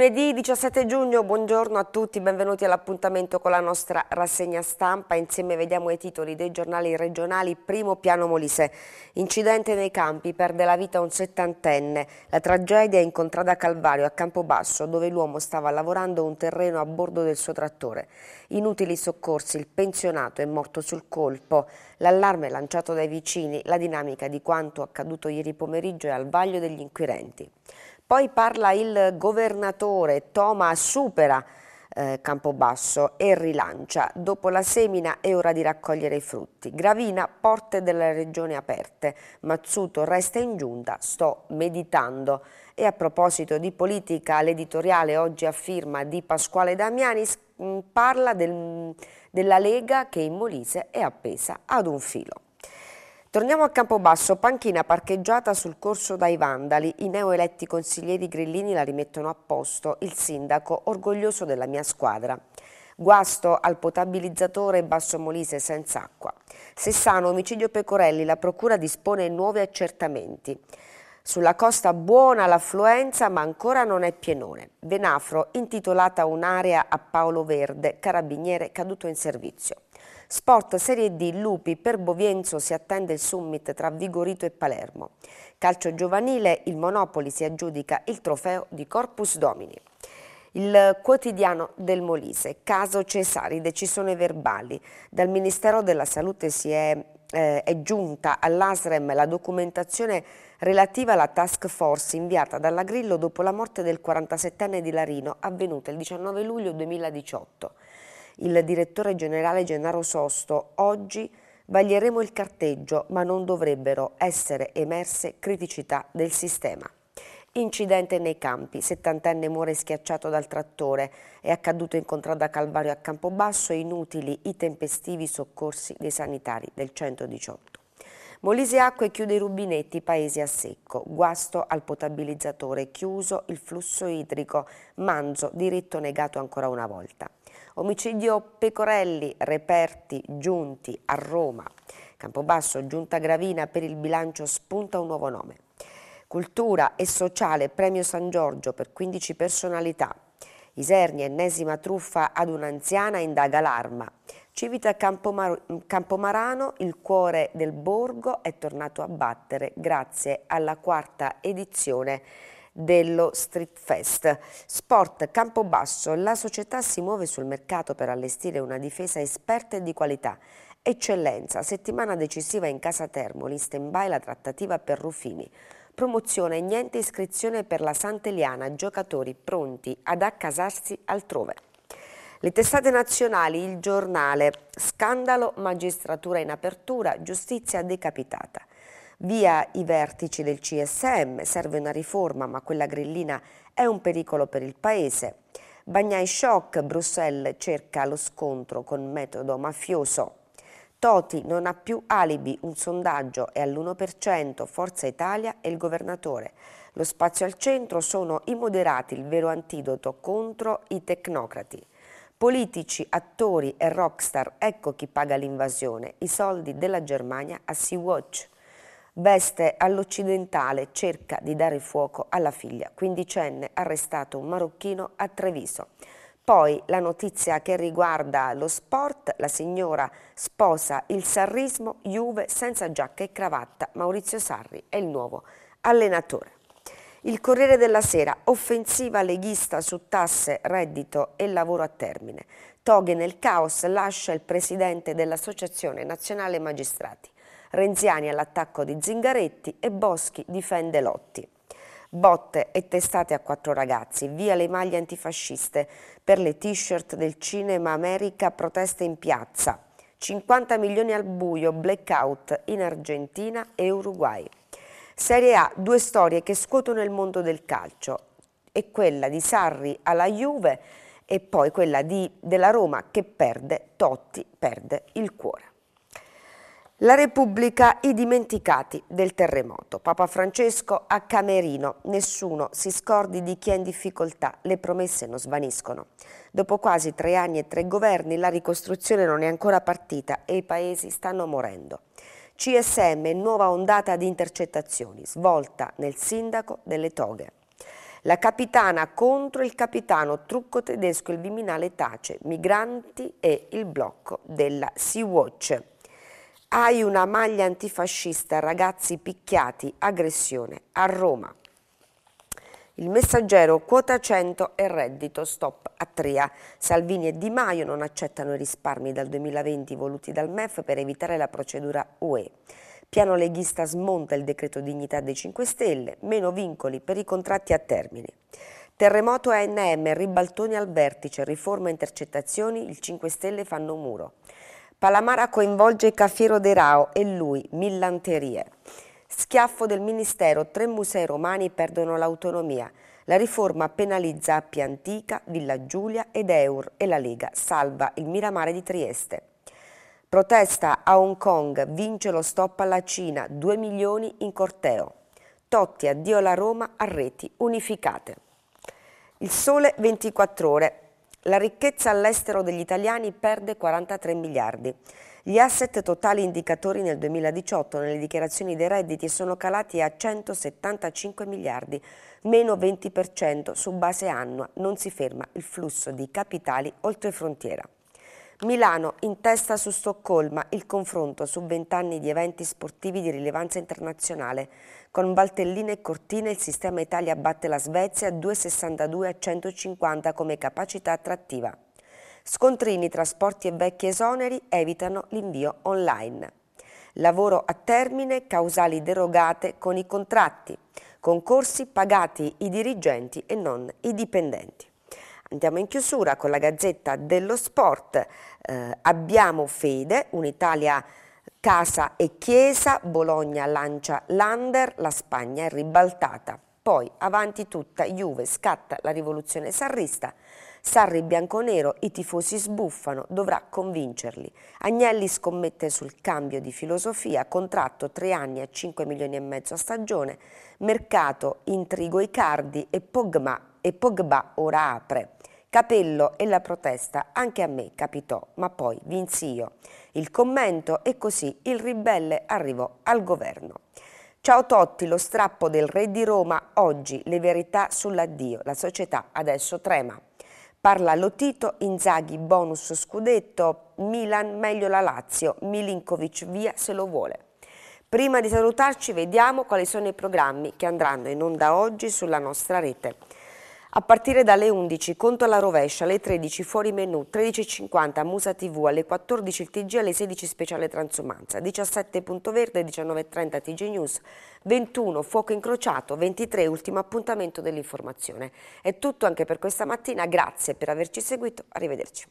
Lunedì 17 giugno, buongiorno a tutti, benvenuti all'appuntamento con la nostra rassegna stampa. Insieme vediamo i titoli dei giornali regionali. Primo piano Molise. Incidente nei campi, perde la vita un settantenne. La tragedia è incontrata a Calvario, a Campobasso, dove l'uomo stava lavorando un terreno a bordo del suo trattore. Inutili soccorsi, il pensionato è morto sul colpo. L'allarme lanciato dai vicini, la dinamica di quanto accaduto ieri pomeriggio è al vaglio degli inquirenti. Poi parla il governatore, Toma supera eh, Campobasso e rilancia. Dopo la semina è ora di raccogliere i frutti. Gravina, porte della regione aperte. Mazzuto resta in giunta, sto meditando. E a proposito di politica, l'editoriale oggi a firma di Pasquale Damiani mm, parla del, della Lega che in Molise è appesa ad un filo. Torniamo a Campobasso, panchina parcheggiata sul corso dai vandali, i neoeletti consiglieri grillini la rimettono a posto, il sindaco orgoglioso della mia squadra. Guasto al potabilizzatore Basso Molise senza acqua. Sessano, omicidio Pecorelli, la procura dispone nuovi accertamenti. Sulla costa buona l'affluenza ma ancora non è pienone. Venafro intitolata un'area a Paolo Verde, carabiniere caduto in servizio. Sport Serie D, Lupi, per Bovienzo si attende il summit tra Vigorito e Palermo. Calcio giovanile, il Monopoli si aggiudica il trofeo di Corpus Domini. Il quotidiano del Molise, caso Cesari, decisione verbali. Dal Ministero della Salute si è eh, è giunta all'ASREM la documentazione relativa alla task force inviata dalla Grillo dopo la morte del 47enne di Larino avvenuta il 19 luglio 2018 il direttore generale Gennaro Sosto, oggi vaglieremo il carteggio, ma non dovrebbero essere emerse criticità del sistema. Incidente nei campi, settantenne muore schiacciato dal trattore, è accaduto in contrada Calvario a Campobasso, inutili i tempestivi soccorsi dei sanitari del 118. Molise Acque chiude i rubinetti, paesi a secco, guasto al potabilizzatore, chiuso il flusso idrico, manzo, diritto negato ancora una volta. Omicidio Pecorelli, reperti giunti a Roma. Campobasso, giunta gravina per il bilancio spunta un nuovo nome. Cultura e sociale, premio San Giorgio per 15 personalità. Isernia, ennesima truffa ad un'anziana, indaga l'arma. Civita Campomar Campomarano, il cuore del borgo, è tornato a battere grazie alla quarta edizione dello Street Fest. Sport Campobasso, la società si muove sul mercato per allestire una difesa esperta e di qualità. Eccellenza, settimana decisiva in casa Termoli, stand by la trattativa per Rufini. Promozione, niente iscrizione per la Sant'Eliana, giocatori pronti ad accasarsi altrove. Le testate nazionali, il giornale, scandalo, magistratura in apertura, giustizia decapitata via i vertici del CSM, serve una riforma ma quella grillina è un pericolo per il Paese. Bagnai shock, Bruxelles cerca lo scontro con metodo mafioso. Toti non ha più alibi, un sondaggio è all'1%, Forza Italia e il governatore. Lo spazio al centro sono i moderati, il vero antidoto contro i tecnocrati. Politici, attori e rockstar, ecco chi paga l'invasione, i soldi della Germania a Sea-Watch veste all'occidentale, cerca di dare fuoco alla figlia, quindicenne, arrestato un marocchino a Treviso. Poi la notizia che riguarda lo sport, la signora sposa il sarrismo, Juve senza giacca e cravatta, Maurizio Sarri è il nuovo allenatore. Il Corriere della Sera, offensiva leghista su tasse, reddito e lavoro a termine. Toghe nel caos lascia il presidente dell'Associazione Nazionale Magistrati. Renziani all'attacco di Zingaretti e Boschi difende Lotti. Botte e testate a quattro ragazzi, via le maglie antifasciste, per le t-shirt del Cinema America proteste in piazza. 50 milioni al buio, blackout in Argentina e Uruguay. Serie A, due storie che scuotono il mondo del calcio. E quella di Sarri alla Juve e poi quella di, della Roma che perde, Totti perde il cuore. La Repubblica, i dimenticati del terremoto. Papa Francesco a Camerino. Nessuno si scordi di chi è in difficoltà, le promesse non svaniscono. Dopo quasi tre anni e tre governi la ricostruzione non è ancora partita e i paesi stanno morendo. CSM, nuova ondata di intercettazioni, svolta nel sindaco delle toghe. La capitana contro il capitano, trucco tedesco, il Viminale tace, migranti e il blocco della Sea-Watch. Hai una maglia antifascista, ragazzi picchiati, aggressione a Roma. Il messaggero quota 100 e reddito stop a Tria. Salvini e Di Maio non accettano i risparmi dal 2020 voluti dal MEF per evitare la procedura UE. Piano leghista smonta il decreto dignità dei 5 Stelle, meno vincoli per i contratti a termine. Terremoto ANM, ribaltoni al vertice, riforma intercettazioni, il 5 Stelle fanno muro. Palamara coinvolge Cafiero De Rao e lui, millanterie. Schiaffo del Ministero, tre musei romani perdono l'autonomia. La riforma penalizza Appia Antica, Villa Giulia ed Eur e la Lega salva il Miramare di Trieste. Protesta a Hong Kong, vince lo stop alla Cina, 2 milioni in corteo. Totti addio alla Roma a reti unificate. Il sole 24 ore, la ricchezza all'estero degli italiani perde 43 miliardi. Gli asset totali indicatori nel 2018 nelle dichiarazioni dei redditi sono calati a 175 miliardi, meno 20% su base annua. Non si ferma il flusso di capitali oltre frontiera. Milano in testa su Stoccolma, il confronto su vent'anni di eventi sportivi di rilevanza internazionale. Con Valtellina e Cortina il sistema Italia batte la Svezia 2,62 a 150 come capacità attrattiva. Scontrini, trasporti e vecchi esoneri evitano l'invio online. Lavoro a termine, causali derogate con i contratti. Concorsi pagati i dirigenti e non i dipendenti. Andiamo in chiusura con la Gazzetta dello Sport. Eh, abbiamo fede, un'Italia casa e chiesa, Bologna lancia l'Under, la Spagna è ribaltata. Poi avanti tutta, Juve scatta la rivoluzione sarrista. Sarri bianconero, i tifosi sbuffano, dovrà convincerli. Agnelli scommette sul cambio di filosofia, contratto 3 anni a 5 milioni e mezzo a stagione, mercato, intrigo i cardi e Pogma e Pogba ora apre. Capello e la protesta anche a me capitò, ma poi vinsi io. Il commento e così il ribelle arrivò al governo. Ciao Totti, lo strappo del re di Roma, oggi le verità sull'addio, la società adesso trema. Parla Lotito, Inzaghi bonus scudetto, Milan meglio la Lazio, Milinkovic via se lo vuole. Prima di salutarci vediamo quali sono i programmi che andranno in onda oggi sulla nostra rete. A partire dalle 11 conto alla rovescia, alle 13 fuori menù, 13.50 Musa TV, alle 14 il TG, alle 16 speciale transumanza, 17 Punto Verde, 19.30 TG News, 21 Fuoco Incrociato, 23 Ultimo appuntamento dell'informazione. È tutto anche per questa mattina, grazie per averci seguito, arrivederci.